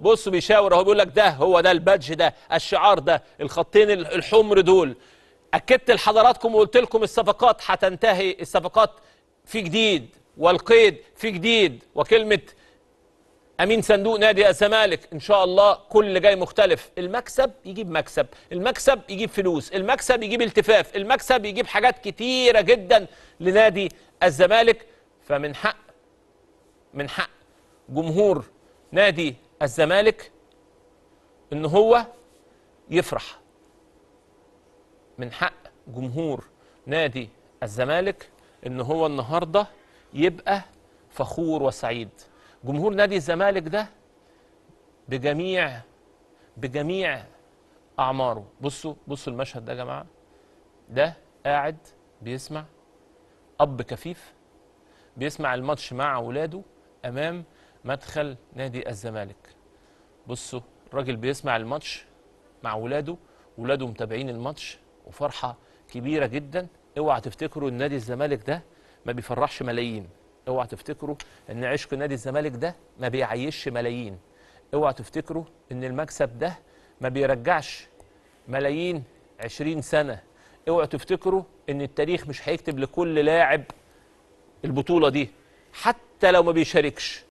بص بيشاور اهو بيقول لك ده هو ده البادج ده الشعار ده الخطين الحمر دول اكدت لحضراتكم وقلت لكم الصفقات هتنتهي الصفقات في جديد والقيد في جديد وكلمه امين صندوق نادي الزمالك ان شاء الله كل اللي جاي مختلف المكسب يجيب مكسب المكسب يجيب فلوس المكسب يجيب التفاف المكسب يجيب حاجات كتيره جدا لنادي الزمالك فمن حق من حق جمهور نادي الزمالك ان هو يفرح من حق جمهور نادي الزمالك ان هو النهارده يبقى فخور وسعيد جمهور نادي الزمالك ده بجميع بجميع اعماره بصوا بصوا المشهد ده يا جماعه ده قاعد بيسمع اب كفيف بيسمع الماتش مع اولاده امام مدخل نادي الزمالك بصوا الراجل بيسمع الماتش مع ولاده ولاده متابعين الماتش وفرحه كبيره جدا اوعى تفتكروا ان نادي الزمالك ده ما بيفرحش ملايين اوعى تفتكروا ان عشق نادي الزمالك ده ما بيعيشش ملايين اوعى تفتكروا ان المكسب ده ما بيرجعش ملايين 20 سنه اوعوا تفتكروا ان التاريخ مش هيكتب لكل لاعب البطوله دي حتى لو ما بيشاركش